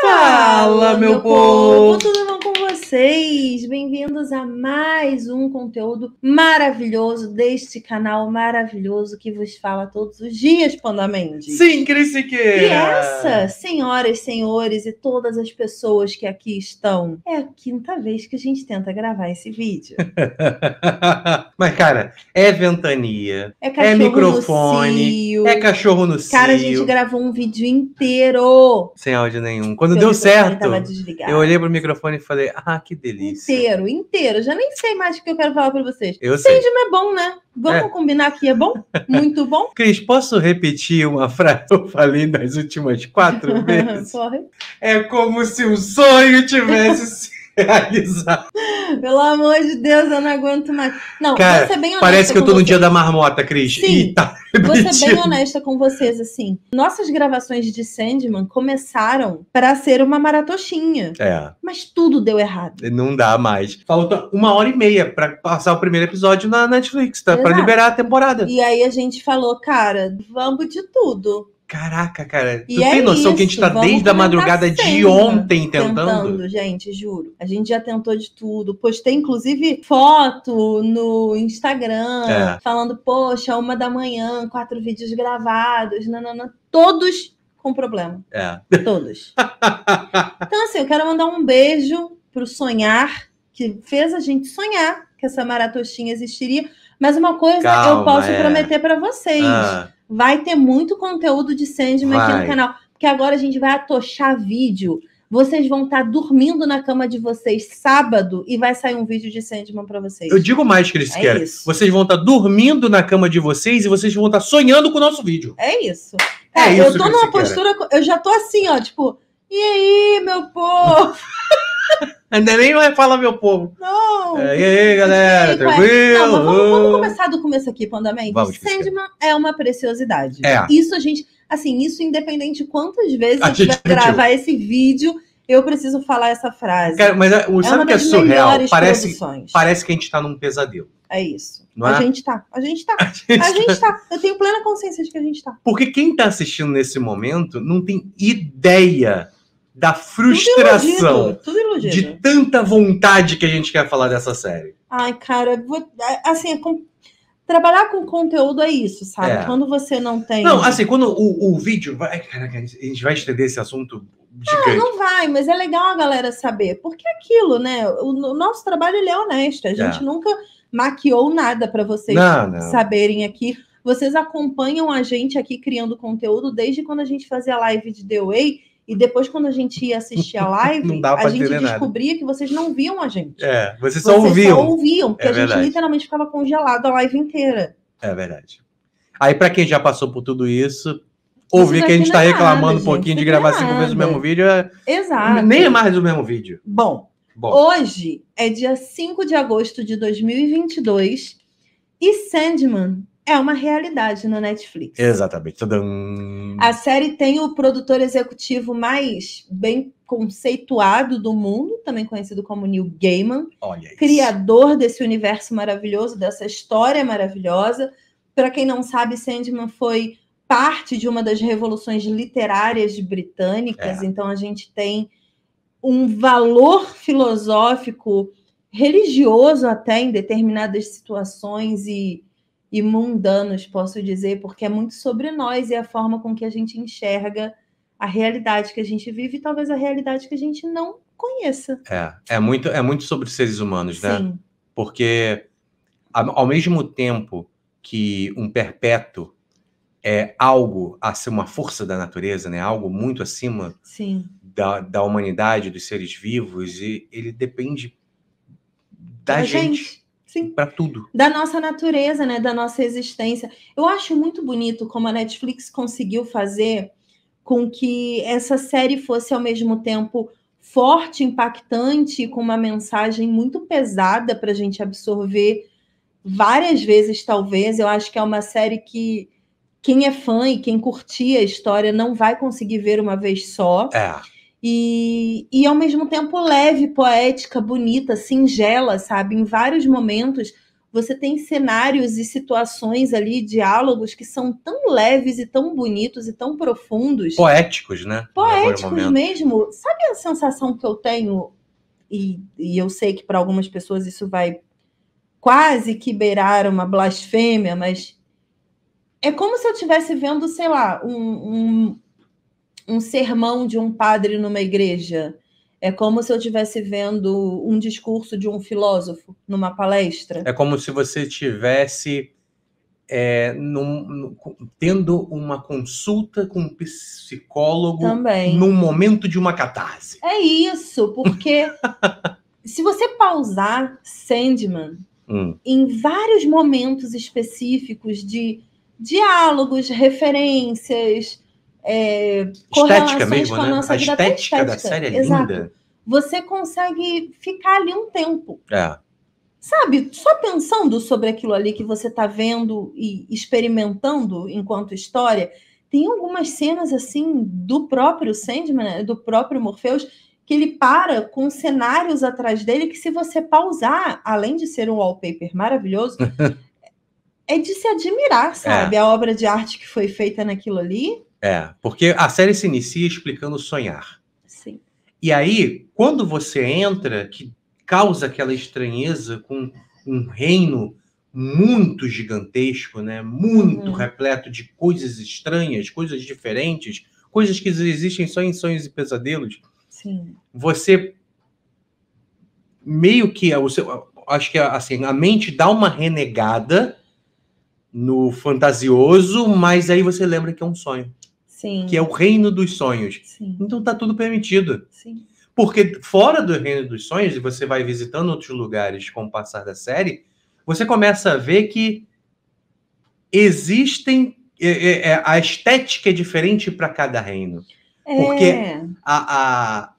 Fala, meu povo! povo vocês! Bem-vindos a mais um conteúdo maravilhoso deste canal maravilhoso que vos fala todos os dias, Pandamente. Sim, Cris Siqueira! E essa, senhoras, senhores e todas as pessoas que aqui estão, é a quinta vez que a gente tenta gravar esse vídeo. Mas, cara, é ventania, é, é microfone, é cachorro no cio. Cara, a gente gravou um vídeo inteiro. Sem áudio nenhum. Quando deu certo, eu olhei pro microfone e falei, ah, ah, que delícia. Inteiro, inteiro. Já nem sei mais o que eu quero falar para vocês. Eu sei. Sandman é bom, né? Vamos é. combinar que é bom? Muito bom. Cris, posso repetir uma frase que eu falei nas últimas quatro vezes? é como se um sonho tivesse se realizado. Pelo amor de Deus, eu não aguento mais. Não, Cara, vou ser bem honesta. Parece que eu tô no dia da marmota, Cris. Sim, Eita, tá vou ser bem honesta com vocês, assim. Nossas gravações de Sandman começaram para ser uma maratoxinha. É. Mas tudo deu errado. Não dá mais. Falta uma hora e meia para passar o primeiro episódio na Netflix, tá? Para liberar a temporada. E aí a gente falou, cara, vamos de tudo. Caraca, cara. E tu é tem noção isso, que a gente tá desde a madrugada de né, ontem tentando? Tentando, gente, juro. A gente já tentou de tudo. Postei, inclusive, foto no Instagram, é. falando, poxa, uma da manhã, quatro vídeos gravados, nanana. Todos com problema. É. Todos. então, assim, eu quero mandar um beijo pro Sonhar, que fez a gente sonhar que essa maratostinha existiria. Mas uma coisa Calma, eu posso é. prometer para vocês. Ah vai ter muito conteúdo de Sandman vai. aqui no canal. Porque agora a gente vai atochar vídeo. Vocês vão estar tá dormindo na cama de vocês sábado e vai sair um vídeo de Sandman para vocês. Eu digo mais, Cris, é querem. É, vocês vão estar tá dormindo na cama de vocês e vocês vão estar tá sonhando com o nosso vídeo. É isso. É, é isso, eu tô numa postura, eu já tô assim, ó, tipo, e aí, meu povo? Ainda nem vai falar meu povo. Não. É, e aí, galera, Sim, tranquilo? Não, vamos, vamos, começar do começo aqui, pandamente. Vamos, Sandman é uma preciosidade. É. Isso a gente, assim, isso independente de quantas vezes a, gente vai gravar esse vídeo, eu preciso falar essa frase. Cara, mas é, o, é que é surreal? Parece, parece que a gente está num pesadelo. É isso. Não a é? gente tá. A gente tá. A gente, a gente tá. tá. Eu tenho plena consciência de que a gente tá. Porque quem tá assistindo nesse momento não tem ideia da frustração tudo iludido, tudo de tanta vontade que a gente quer falar dessa série. Ai, cara, é, assim, é trabalhar com conteúdo é isso, sabe? É. Quando você não tem. Não, assim, quando o, o vídeo. Vai... Caraca, a gente vai estender esse assunto ah, gigante. Não, não vai, mas é legal a galera saber. Porque é aquilo, né? O, o nosso trabalho ele é honesto. A gente é. nunca maquiou nada para vocês não, não. saberem aqui. Vocês acompanham a gente aqui criando conteúdo desde quando a gente fazia live de The Way e depois, quando a gente ia assistir a live, a gente descobria nada. que vocês não viam a gente. É, vocês só vocês ouviam. Só ouviam, porque é a gente verdade. literalmente ficava congelado a live inteira. É verdade. Aí, para quem já passou por tudo isso, ouvir que a gente está é reclamando nada, um pouquinho de gravar é cinco vezes o mesmo vídeo. É... Exato. Nem é mais o mesmo vídeo. Bom, Bom, hoje é dia 5 de agosto de 2022 e Sandman é uma realidade no Netflix. Exatamente. Tadam. A série tem o produtor executivo mais bem conceituado do mundo, também conhecido como Neil Gaiman, criador desse universo maravilhoso, dessa história maravilhosa. Para quem não sabe, Sandman foi parte de uma das revoluções literárias britânicas, é. então a gente tem um valor filosófico, religioso até em determinadas situações e e mundanos, posso dizer, porque é muito sobre nós e a forma com que a gente enxerga a realidade que a gente vive e talvez a realidade que a gente não conheça. É, é muito, é muito sobre seres humanos, né? Sim. Porque ao mesmo tempo que um perpétuo é algo a ser uma força da natureza, né? Algo muito acima Sim. Da, da humanidade, dos seres vivos, e ele depende da, da gente. gente. Sim. Para tudo. Da nossa natureza, né? Da nossa existência. Eu acho muito bonito como a Netflix conseguiu fazer com que essa série fosse ao mesmo tempo forte, impactante, com uma mensagem muito pesada para a gente absorver várias vezes, talvez. Eu acho que é uma série que quem é fã e quem curtia a história não vai conseguir ver uma vez só. É. E, e ao mesmo tempo leve, poética, bonita, singela, sabe? Em vários momentos você tem cenários e situações ali, diálogos que são tão leves e tão bonitos e tão profundos. Poéticos, né? Poéticos mesmo. Sabe a sensação que eu tenho? E, e eu sei que para algumas pessoas isso vai quase que beirar uma blasfêmia, mas é como se eu estivesse vendo, sei lá, um, um, um sermão de um padre numa igreja. É como se eu estivesse vendo um discurso de um filósofo numa palestra. É como se você estivesse é, tendo uma consulta com um psicólogo Também. num momento de uma catarse. É isso, porque se você pausar Sandman hum. em vários momentos específicos de diálogos, referências, é, estética mesmo, com a né? nossa a vida estética, estética da série é Exato. linda. Você consegue ficar ali um tempo. É. Sabe, só pensando sobre aquilo ali que você está vendo e experimentando enquanto história, tem algumas cenas assim do próprio Sandman, né? do próprio Morpheus, que ele para com cenários atrás dele que se você pausar, além de ser um wallpaper maravilhoso, é de se admirar, sabe, é. a obra de arte que foi feita naquilo ali é, porque a série se inicia explicando sonhar. Sim. E aí, quando você entra, que causa aquela estranheza com um reino muito gigantesco, né? Muito uhum. repleto de coisas estranhas, coisas diferentes, coisas que existem só em sonhos e pesadelos. Sim. Você meio que o seu, acho que assim, a mente dá uma renegada no fantasioso, mas aí você lembra que é um sonho. Sim. que é o reino dos sonhos. Sim. Então tá tudo permitido. Sim. Porque fora do reino dos sonhos, e você vai visitando outros lugares com o passar da série, você começa a ver que existem. É, é, é a estética é diferente para cada reino. É. Porque a, a,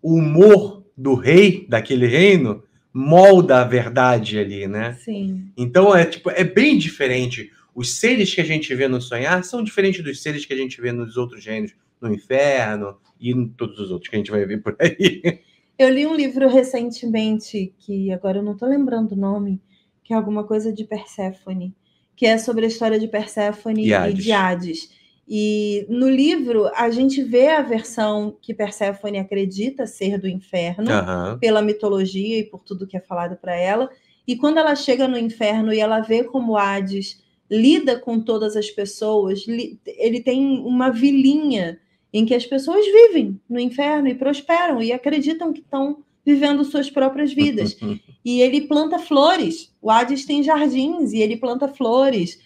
o humor do rei daquele reino molda a verdade ali, né? Sim. Então é tipo é bem diferente os seres que a gente vê no sonhar são diferentes dos seres que a gente vê nos outros gêneros, no inferno e em todos os outros que a gente vai ver por aí. Eu li um livro recentemente, que agora eu não estou lembrando o nome, que é alguma coisa de Perséfone, que é sobre a história de Perséfone e, e de Hades. E no livro a gente vê a versão que Perséfone acredita ser do inferno, uhum. pela mitologia e por tudo que é falado para ela. E quando ela chega no inferno e ela vê como Hades lida com todas as pessoas, ele tem uma vilinha em que as pessoas vivem no inferno e prosperam e acreditam que estão vivendo suas próprias vidas. e ele planta flores. O Hades tem jardins e ele planta flores.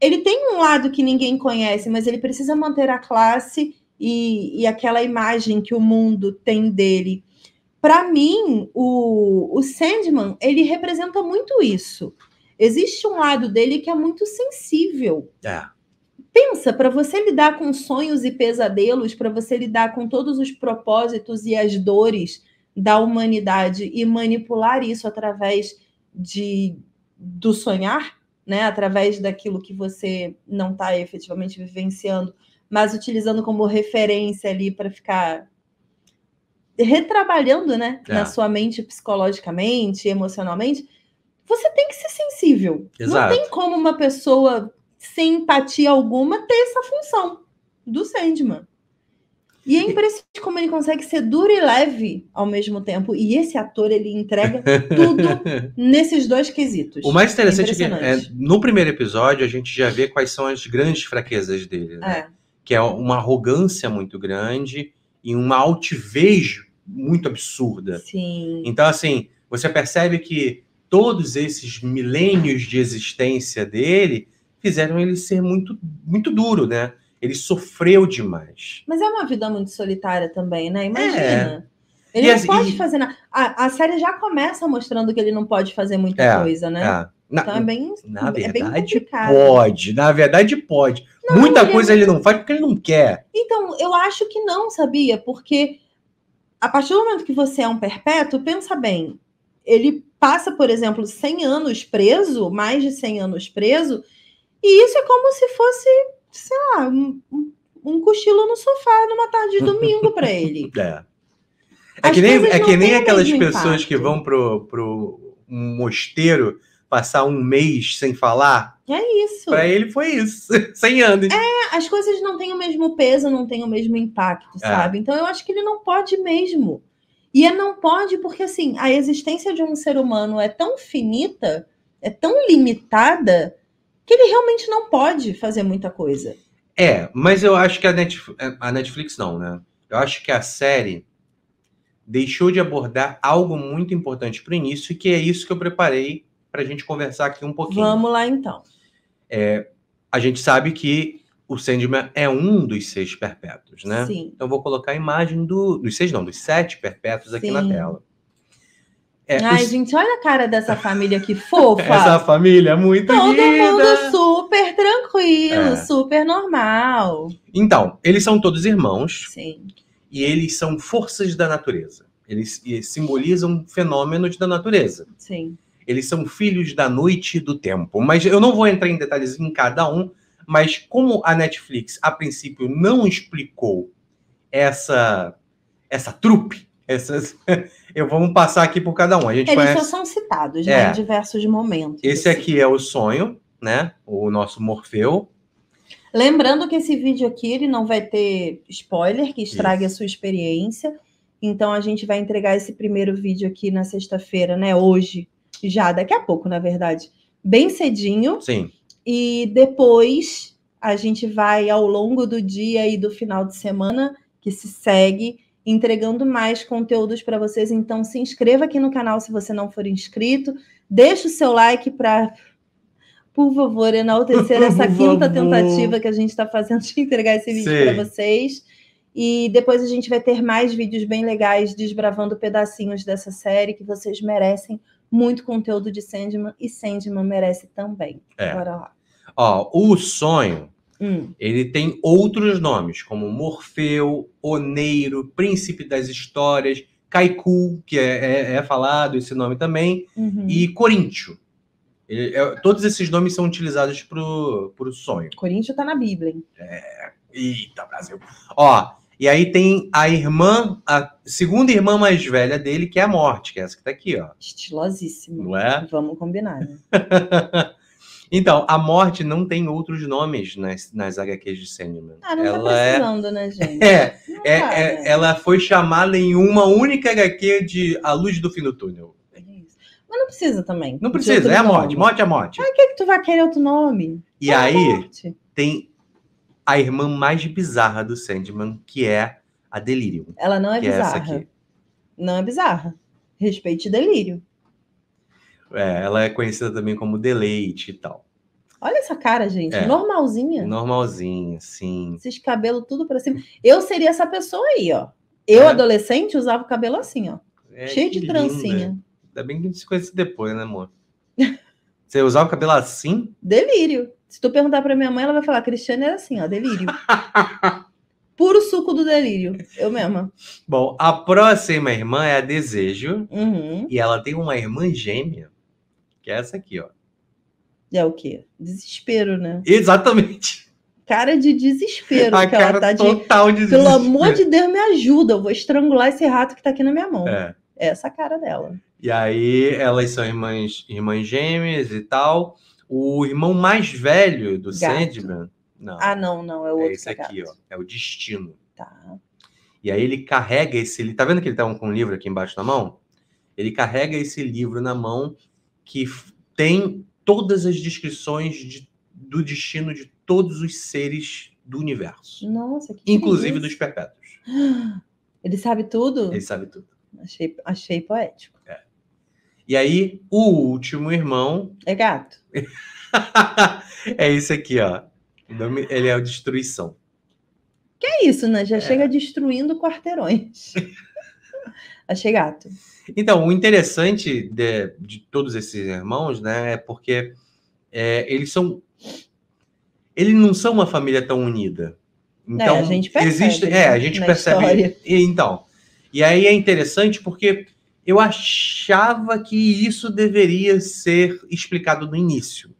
Ele tem um lado que ninguém conhece, mas ele precisa manter a classe e, e aquela imagem que o mundo tem dele. Para mim, o, o Sandman ele representa muito isso Existe um lado dele que é muito sensível. É. Pensa, para você lidar com sonhos e pesadelos, para você lidar com todos os propósitos e as dores da humanidade e manipular isso através de do sonhar, né, através daquilo que você não está efetivamente vivenciando, mas utilizando como referência ali para ficar retrabalhando, né, é. na sua mente psicologicamente, emocionalmente, você tem que ser sensível. Exato. Não tem como uma pessoa sem empatia alguma ter essa função do Sandman. E é impressionante como ele consegue ser duro e leve ao mesmo tempo. E esse ator, ele entrega tudo nesses dois quesitos. O mais interessante é que é, no primeiro episódio a gente já vê quais são as grandes fraquezas dele, né? É. Que é uma arrogância muito grande e uma altivez muito absurda. Sim. Então, assim, você percebe que todos esses milênios de existência dele fizeram ele ser muito, muito duro, né? Ele sofreu demais. Mas é uma vida muito solitária também, né? Imagina. É. Ele e não pode e... fazer nada. A, série já começa mostrando que ele não pode fazer muita é, coisa, né? É. Na, então é bem, na verdade, é bem complicado. Pode, na verdade pode. Não, muita ele... É coisa ele não faz porque ele não quer. Então, eu acho que não, sabia? Porque a partir do momento que você é um perpétuo, pensa bem, ele passa, por exemplo, 100 anos preso, mais de 100 anos preso, e isso é como se fosse, sei lá, um, um cochilo no sofá numa tarde de domingo para ele. É. É que, nem, é que nem, aquelas pessoas impacto. que vão pro, pro um mosteiro passar um mês sem falar. É isso. Para ele foi isso, 100 anos. É, as coisas não têm o mesmo peso, não têm o mesmo impacto, é. sabe? Então eu acho que ele não pode mesmo. E é não pode, porque assim, a existência de um ser humano é tão finita, é tão limitada, que ele realmente não pode fazer muita coisa. É, mas eu acho que a Netflix, a Netflix não, né? Eu acho que a série deixou de abordar algo muito importante para o início, e que é isso que eu preparei para a gente conversar aqui um pouquinho. Vamos lá, então. É, a gente sabe que o Sandman é um dos seis perpétuos, né? Sim. Então vou colocar a imagem do, dos seis, não, dos sete perpétuos aqui Sim. na tela. É, Ai, os... gente, olha a cara dessa família que fofa. Essa família é muito Todo linda. mundo super tranquilo, é. super normal. Então, eles são todos irmãos. Sim. E eles são forças da natureza. eles simbolizam fenômenos da natureza. Sim. Eles são filhos da noite e do tempo. Mas eu não vou entrar em detalhes em cada um, mas como a Netflix, a princípio, não explicou essa essa trupe, essas, eu vamos passar aqui por cada um. A gente Eles conhece... já são citados né, é. em diversos momentos. Esse assim. aqui é o sonho, né? O nosso Morfeu. Lembrando que esse vídeo aqui ele não vai ter spoiler que estrague Isso. a sua experiência. Então a gente vai entregar esse primeiro vídeo aqui na sexta-feira, né? Hoje, já daqui a pouco, na verdade, bem cedinho. Sim. E depois a gente vai ao longo do dia e do final de semana que se segue entregando mais conteúdos para vocês. Então se inscreva aqui no canal se você não for inscrito, deixe o seu like para por favor, enaltecer essa quinta tentativa que a gente está fazendo de entregar esse vídeo para vocês. E depois a gente vai ter mais vídeos bem legais desbravando pedacinhos dessa série que vocês merecem muito conteúdo de Sandman e Sandman merece também. É. Bora lá. Ó, o sonho, hum. ele tem outros nomes, como Morfeu, Oneiro, Príncipe das Histórias, Kaiku, que é, é, é falado esse nome também, uhum. e Coríntio. Ele, é, todos esses nomes são utilizados para o sonho. Coríntio está na Bíblia, hein? É. Eita, Brasil. Ó, e aí tem a irmã, a segunda irmã mais velha dele, que é a Morte, que é essa que tá aqui, ó. Estilosíssima. Não é? Vamos combinar, né? Então, a morte não tem outros nomes nas, nas HQs de Sandman. Ah, não tá ela tá precisando, é... né, gente? É, é, é né? ela foi chamada em uma única HQ de A Luz do Fim do Túnel. É Mas não precisa também. Não precisa, é a morte. Nome. Morte é a morte. Ah, que, é que tu vai querer outro nome? E Qual aí, tem a irmã mais bizarra do Sandman, que é a Delírio. Ela não é, é bizarra. É não é bizarra. Respeite Delírio. É, ela é conhecida também como Deleite e tal. Olha essa cara, gente. É. Normalzinha. Normalzinha, sim. Esses cabelos tudo para cima. Eu seria essa pessoa aí, ó. Eu, é. adolescente, usava o cabelo assim, ó. É, cheio de linda. trancinha. Ainda bem que a gente se conhece depois, né, amor? Você usava o cabelo assim? Delírio. Se tu perguntar para minha mãe, ela vai falar: Cristiane era assim, ó, delírio. Puro suco do delírio, eu mesma. Bom, a próxima irmã é a Desejo. Uhum. E ela tem uma irmã gêmea, que é essa aqui, ó. É o quê? Desespero, né? Exatamente. Cara de desespero. A que cara ela tá total de... desespero. Pelo amor de Deus, me ajuda. Eu vou estrangular esse rato que tá aqui na minha mão. É. Essa é cara dela. E aí, elas são irmãs, irmãs gêmeas e tal. O irmão mais velho do Gato. Sandman. Não. Ah, não, não, é o é outro. É esse aqui, ó. É o Destino. Tá. E aí ele carrega esse. Ele, tá vendo que ele tá com um livro aqui embaixo na mão? Ele carrega esse livro na mão que tem todas as descrições de, do destino de todos os seres do universo. Nossa, que Inclusive dos perpétuos. Ele sabe tudo? Ele sabe tudo. Achei, achei poético. É. E aí, o último irmão. É gato. é isso aqui, ó. Nome, ele é o Destruição. Que é isso, né? Já é. chega destruindo quarteirões. Achei gato. Então, o interessante de, de, todos esses irmãos, né, é porque é, eles são. Eles não são uma família tão unida. É, então, é, a gente percebe. Existe, é, a gente percebe. então. E aí é interessante porque eu achava que isso deveria ser explicado no início.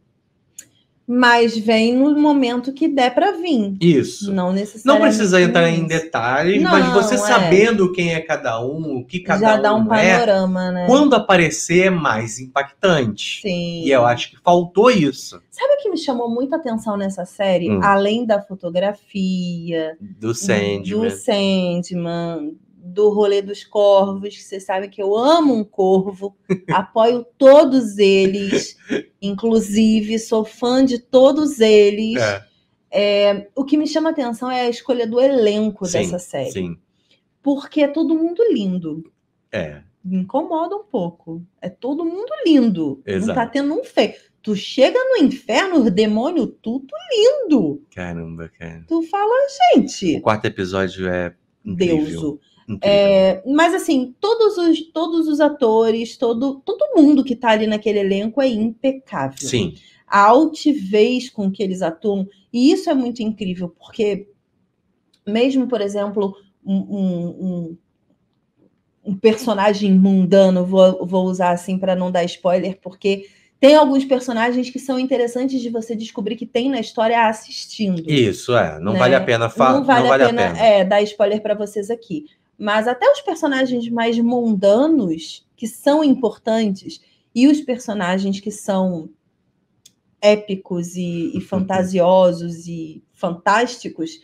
Mas vem no momento que der para vir. Isso. Não necessariamente. Não precisa entrar em detalhes, não, mas você é. sabendo quem é cada um, o que cada um um. Já dá um é, panorama, né? Quando aparecer é mais impactante. Sim. E eu acho que faltou isso. Sabe o que me chamou muita atenção nessa série? Hum. Além da fotografia. Do Sandman. Do Sandman, do rolê dos corvos, que vocês sabem que eu amo um corvo, apoio todos eles, inclusive sou fã de todos eles. É. É, o que me chama atenção é a escolha do elenco sim, dessa série. Sim. Porque é todo mundo lindo. É. Me incomoda um pouco. É todo mundo lindo. Exato. Não tá tendo um feio. Tu chega no inferno, os demônio tudo lindo. Caramba, cara. Tu fala, gente. O quarto episódio é incrível. Deuso. É, mas assim, todos os, todos os atores, todo, todo mundo que está ali naquele elenco é impecável. Sim. A altivez com que eles atuam. E isso é muito incrível, porque mesmo, por exemplo, um, um, um, um personagem mundano, vou, vou usar assim para não dar spoiler, porque tem alguns personagens que são interessantes de você descobrir que tem na história assistindo. Isso, é. Não né? vale a pena falar. Não, vale não, vale a pena, a pena. É, dar spoiler para vocês aqui mas até os personagens mais mundanos que são importantes e os personagens que são épicos e, e uhum. fantasiosos e fantásticos,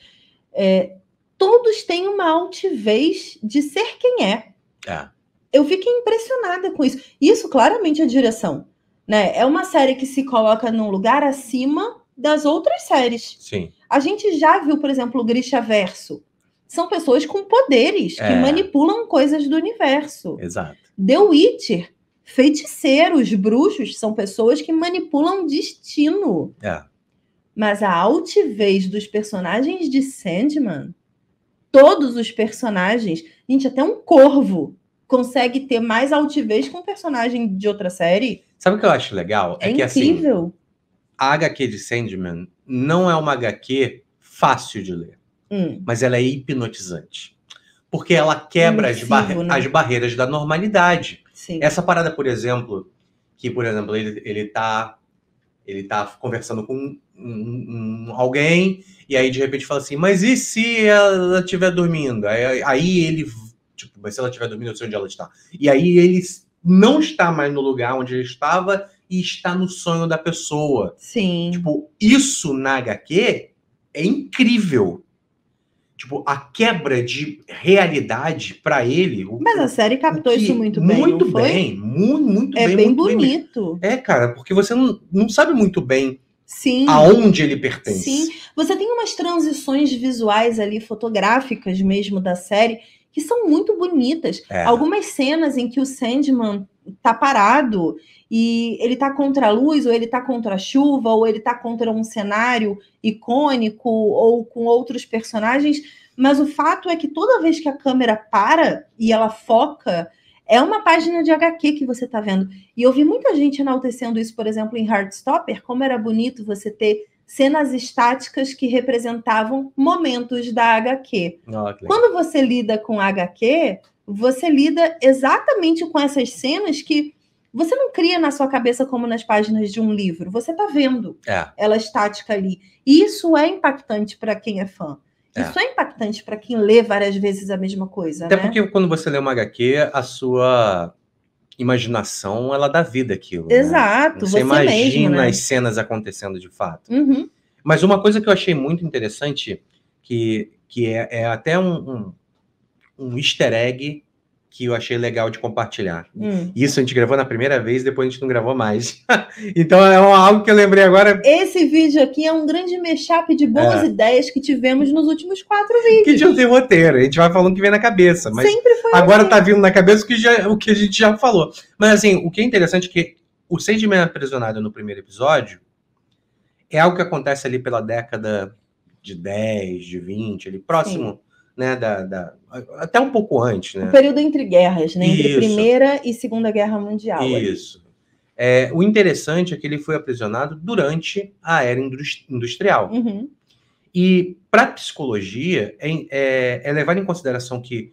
é, todos têm uma altivez de ser quem é. é. Eu fiquei impressionada com isso. Isso claramente é direção. Né? É uma série que se coloca num lugar acima das outras séries. Sim. A gente já viu, por exemplo, o Grisha Verso, são pessoas com poderes é. que manipulam coisas do universo. Exato. The Witcher, feiticeiros, bruxos, são pessoas que manipulam destino. É. Mas a altivez dos personagens de Sandman, todos os personagens, gente, até um corvo consegue ter mais altivez com um personagem de outra série. Sabe o que eu acho legal? É, é que assim, incrível. assim, a HQ de Sandman não é uma HQ fácil de ler hum. mas ela é hipnotizante. Porque ela quebra as, barre né? as barreiras da normalidade. Sim. Essa parada, por exemplo, que, por exemplo, ele, ele tá ele tá conversando com um, um, alguém e aí de repente fala assim, mas e se ela estiver dormindo? Aí, aí, ele, tipo, mas se ela estiver dormindo, eu sei onde ela está. E aí ele não está mais no lugar onde ele estava e está no sonho da pessoa. Sim. Tipo, isso na HQ é incrível. Tipo, a quebra de realidade para ele. O, Mas a série captou que, isso muito bem. Muito bem, muito, muito é bem. É bem bonito. Bem. É, cara, porque você não, não sabe muito bem Sim. aonde ele pertence. Sim. Você tem umas transições visuais ali, fotográficas mesmo da série, que são muito bonitas. É. Algumas cenas em que o Sandman tá parado e ele tá contra a luz, ou ele tá contra a chuva, ou ele tá contra um cenário icônico, ou com outros personagens, mas o fato é que toda vez que a câmera para e ela foca, é uma página de HQ que você tá vendo. E eu vi muita gente enaltecendo isso, por exemplo, em Hardstopper, como era bonito você ter cenas estáticas que representavam momentos da HQ. Oh, ah, Quando você lida com HQ, você lida exatamente com essas cenas que você não cria na sua cabeça como nas páginas de um livro. Você está vendo é. ela estática ali. E isso é impactante para quem é fã. É. Isso é impactante para quem lê várias vezes a mesma coisa. Até né? porque quando você lê uma HQ, a sua imaginação ela dá vida àquilo. Né? Exato. Né? Você, você, imagina mesmo, né? as cenas acontecendo de fato. Uhum. Mas uma coisa que eu achei muito interessante, que, que é, é até um, um um easter egg que eu achei legal de compartilhar. Hum. Isso a gente gravou na primeira vez, depois a gente não gravou mais. então é algo que eu lembrei agora. Esse vídeo aqui é um grande mashup de boas é. ideias que tivemos nos últimos quatro vídeos. Que já tem roteiro, a gente vai falando que vem na cabeça. Mas Sempre foi. Agora assim. tá vindo na cabeça o que, já, o que a gente já falou. Mas assim, o que é interessante é que o sentimento aprisionado no primeiro episódio é algo que acontece ali pela década de 10, de 20, ali próximo. Sim né, da, da, até um pouco antes, né? O período entre guerras, né? Entre Isso. Primeira e Segunda Guerra Mundial. Isso. É, o interessante é que ele foi aprisionado durante a era industrial. Uhum. E para a psicologia, é, é, é levar em consideração que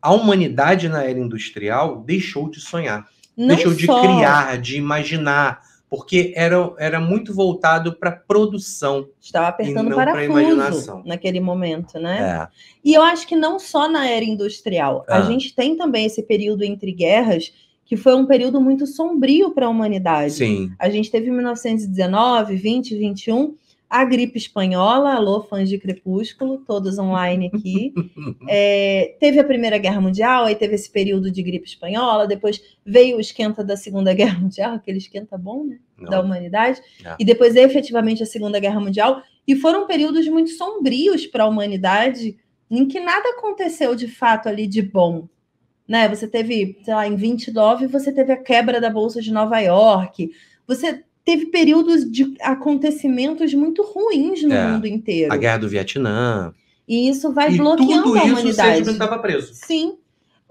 a humanidade na era industrial deixou de sonhar, não deixou só... de criar, de imaginar, porque era, era muito voltado para produção. Estava apertando para imaginação naquele momento, né? É. E eu acho que não só na era industrial. A é. gente tem também esse período entre guerras que foi um período muito sombrio para a humanidade. Sim. A gente teve 1919, 20, 21, a gripe espanhola, alô, fãs de Crepúsculo, todos online aqui. É, teve a Primeira Guerra Mundial, aí teve esse período de gripe espanhola, depois veio o esquenta da Segunda Guerra Mundial, aquele esquenta bom, né? Não. Da humanidade. É. E depois, efetivamente, a Segunda Guerra Mundial. E foram períodos muito sombrios para a humanidade, em que nada aconteceu de fato ali de bom. Né? Você teve, sei lá, em 29, você teve a quebra da Bolsa de Nova York. Você teve períodos de acontecimentos muito ruins no é, mundo inteiro. A guerra do Vietnã. E isso vai e bloqueando tudo isso, a humanidade. Tudo estava preso. Sim.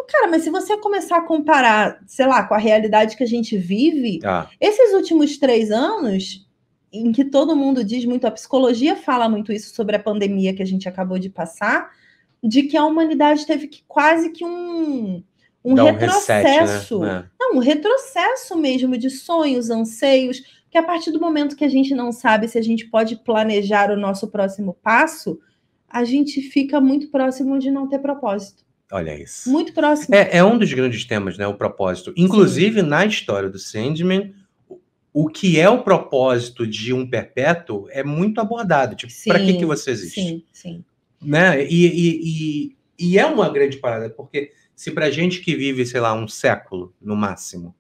Cara, mas se você começar a comparar, sei lá, com a realidade que a gente vive, ah. esses últimos três anos, em que todo mundo diz muito, a psicologia fala muito isso sobre a pandemia que a gente acabou de passar, de que a humanidade teve que quase que um um retrocesso. Um reset, né? É. Não, um retrocesso mesmo de sonhos, anseios. Porque a partir do momento que a gente não sabe se a gente pode planejar o nosso próximo passo, a gente fica muito próximo de não ter propósito. Olha isso. Muito próximo. É, é um dos grandes temas, né? O propósito. Inclusive, Sim. na história do Sandman, o que é o propósito de um perpétuo é muito abordado. Tipo, para que, que você existe? Sim, sim. Né? E, e, e, e é uma grande parada, porque se para gente que vive, sei lá, um século no máximo,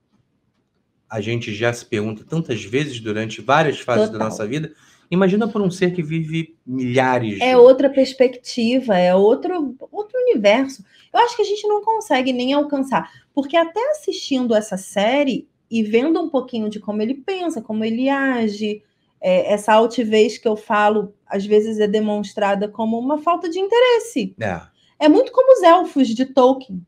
a gente já se pergunta tantas vezes durante várias fases Total. da nossa vida. Imagina por um ser que vive milhares. É de... outra perspectiva, é outro, outro universo. Eu acho que a gente não consegue nem alcançar, porque até assistindo essa série e vendo um pouquinho de como ele pensa, como ele age, é, essa altivez que eu falo, às vezes é demonstrada como uma falta de interesse. É. É muito como os elfos de Tolkien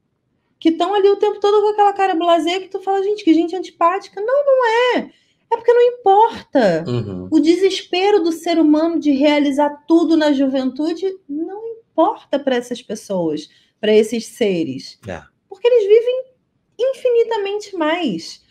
que estão ali o tempo todo com aquela cara blasé que tu fala, gente, que gente antipática. Não, não é. É porque não importa. Uhum. O desespero do ser humano de realizar tudo na juventude não importa para essas pessoas, para esses seres. É. Porque eles vivem infinitamente mais.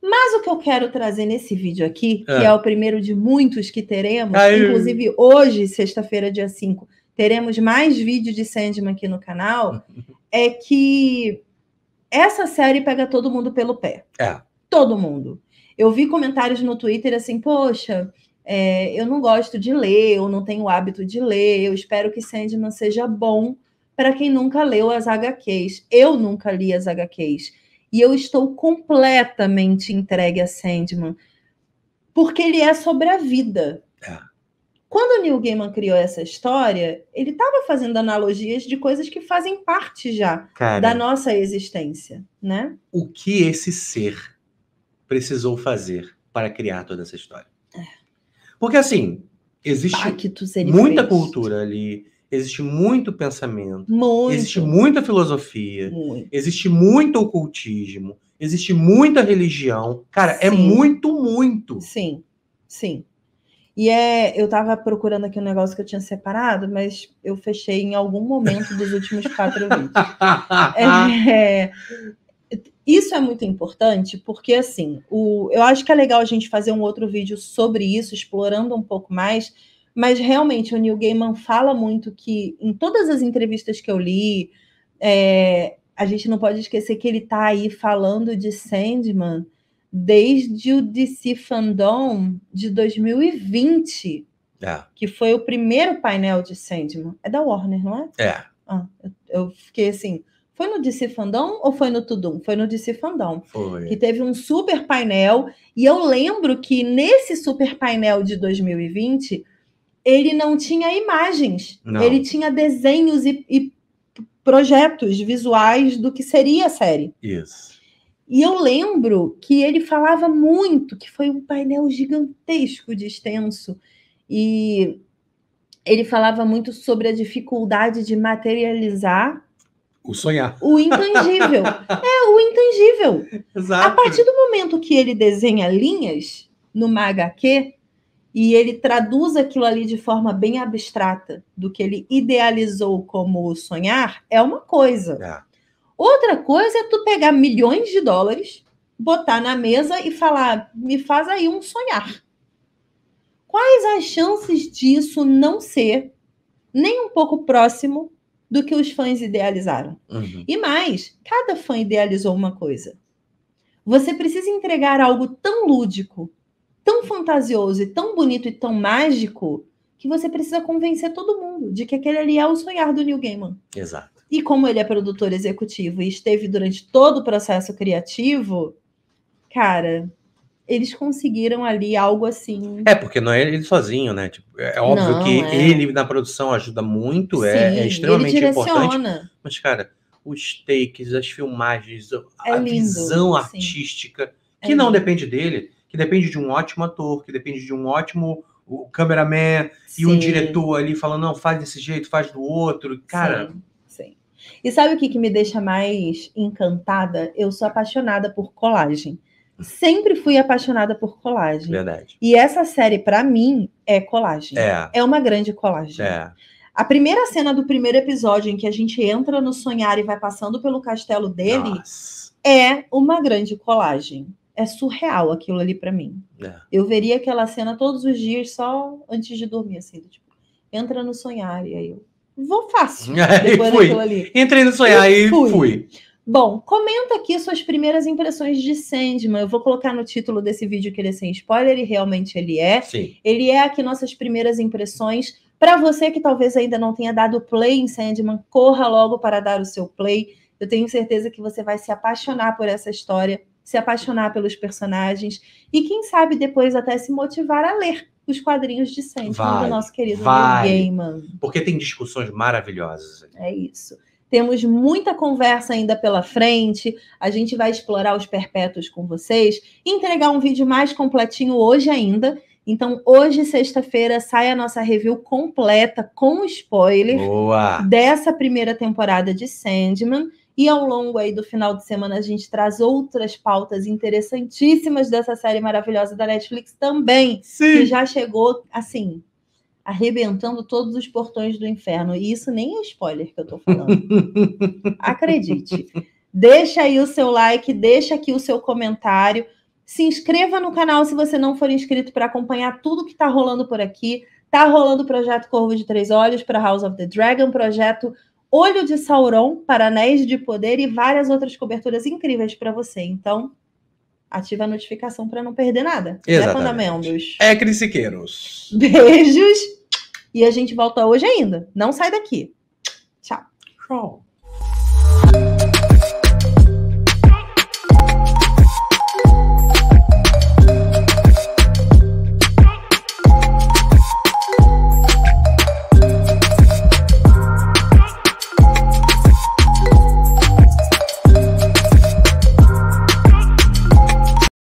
Mas o que eu quero trazer nesse vídeo aqui, é. que é o primeiro de muitos que teremos, inclusive hoje, sexta-feira, dia 5, teremos mais vídeo de Sandman aqui no canal, uhum. é que essa série pega todo mundo pelo pé. É. Todo mundo. Eu vi comentários no Twitter assim, poxa, é, eu não gosto de ler, eu não tenho o hábito de ler, eu espero que Sandman seja bom para quem nunca leu as HQs. Eu nunca li as HQs. E eu estou completamente entregue a Sandman. Porque ele é sobre a vida. É quando o Neil Gaiman criou essa história, ele estava fazendo analogias de coisas que fazem parte já Cara, da nossa existência, né? O que esse ser precisou fazer para criar toda essa história? É. Porque assim, existe muita fez. cultura ali, existe muito pensamento, muito. existe muita filosofia, muito. existe muito ocultismo, existe muita religião. Cara, é Sim. é muito, muito. Sim. Sim. E é, eu estava procurando aqui um negócio que eu tinha separado, mas eu fechei em algum momento dos últimos quatro vídeos. É, é, isso é muito importante porque, assim, o, eu acho que é legal a gente fazer um outro vídeo sobre isso, explorando um pouco mais, mas realmente o Neil Gaiman fala muito que em todas as entrevistas que eu li, é, a gente não pode esquecer que ele está aí falando de Sandman desde o DC Fandom de 2020, é. que foi o primeiro painel de Sandman. É da Warner, não é? É. Ah, eu fiquei assim. Foi no DC Fandom ou foi no Tudum? Foi no DC Fandom. Foi. Que teve um super painel. E eu lembro que nesse super painel de 2020, ele não tinha imagens. Não. Ele tinha desenhos e, e projetos visuais do que seria a série. Isso. E eu lembro que ele falava muito, que foi um painel gigantesco de extenso, e ele falava muito sobre a dificuldade de materializar o sonhar. O intangível. é, o intangível. Exato. A partir do momento que ele desenha linhas no HQ e ele traduz aquilo ali de forma bem abstrata do que ele idealizou como sonhar, é uma coisa. É. Outra coisa é tu pegar milhões de dólares, botar na mesa e falar, me faz aí um sonhar. Quais as chances disso não ser nem um pouco próximo do que os fãs idealizaram? Uhum. E mais, cada fã idealizou uma coisa. Você precisa entregar algo tão lúdico, tão fantasioso e tão bonito e tão mágico que você precisa convencer todo mundo de que aquele ali é o sonhar do Neil Gaiman. Exato. E como ele é produtor executivo e esteve durante todo o processo criativo, cara, eles conseguiram ali algo assim. É, porque não é ele sozinho, né? Tipo, é, é óbvio não, que é. ele na produção ajuda muito, Sim, é, é, extremamente importante. Mas, cara, os takes, as filmagens, é a lindo, visão assim. artística, é que não lindo. depende dele, que depende de um ótimo ator, que depende de um ótimo cameraman Sim. e um diretor ali falando, não, faz desse jeito, faz do outro. Cara. Sim e sabe o que, que me deixa mais encantada? Eu sou apaixonada por colagem. Sempre fui apaixonada por colagem. Verdade. E essa série, para mim, é colagem. É. é uma grande colagem. É. A primeira cena do primeiro episódio, em que a gente entra no sonhar e vai passando pelo castelo dele, Nossa. é uma grande colagem. É surreal aquilo ali para mim. É. Eu veria aquela cena todos os dias, só antes de dormir, assim, tipo, entra no sonhar, e aí eu Vou fácil. fui. ali. Entrei no sonhar e fui. fui. Bom, comenta aqui suas primeiras impressões de Sandman. Eu vou colocar no título desse vídeo que ele é sem spoiler, e realmente ele é. Sim. Ele é aqui nossas primeiras impressões. Para você que talvez ainda não tenha dado play em Sandman, corra logo para dar o seu play. Eu tenho certeza que você vai se apaixonar por essa história, se apaixonar pelos personagens e, quem sabe, depois até se motivar a ler os quadrinhos de Sandman do nosso querido vai, Gaiman. Porque tem discussões maravilhosas. É isso. Temos muita conversa ainda pela frente. A gente vai explorar os perpétuos com vocês, entregar um vídeo mais completinho hoje ainda. Então, hoje, sexta-feira, sai a nossa review completa com spoiler Boa. dessa primeira temporada de Sandman. E ao longo aí do final de semana a gente traz outras pautas interessantíssimas dessa série maravilhosa da Netflix também, Sim. que já chegou assim, arrebentando todos os portões do inferno. E isso nem é spoiler que eu tô falando. Acredite. Deixa aí o seu like, deixa aqui o seu comentário. Se inscreva no canal se você não for inscrito para acompanhar tudo que está rolando por aqui. Tá rolando o projeto Corvo de Três Olhos para House of the Dragon, projeto Olho de Sauron para Anéis de Poder e várias outras coberturas incríveis para você. Então, ativa a notificação para não perder nada. Exatamente. Né, é Cris Siqueiros. Beijos. E a gente volta hoje ainda. Não sai daqui. Tchau. Tchau.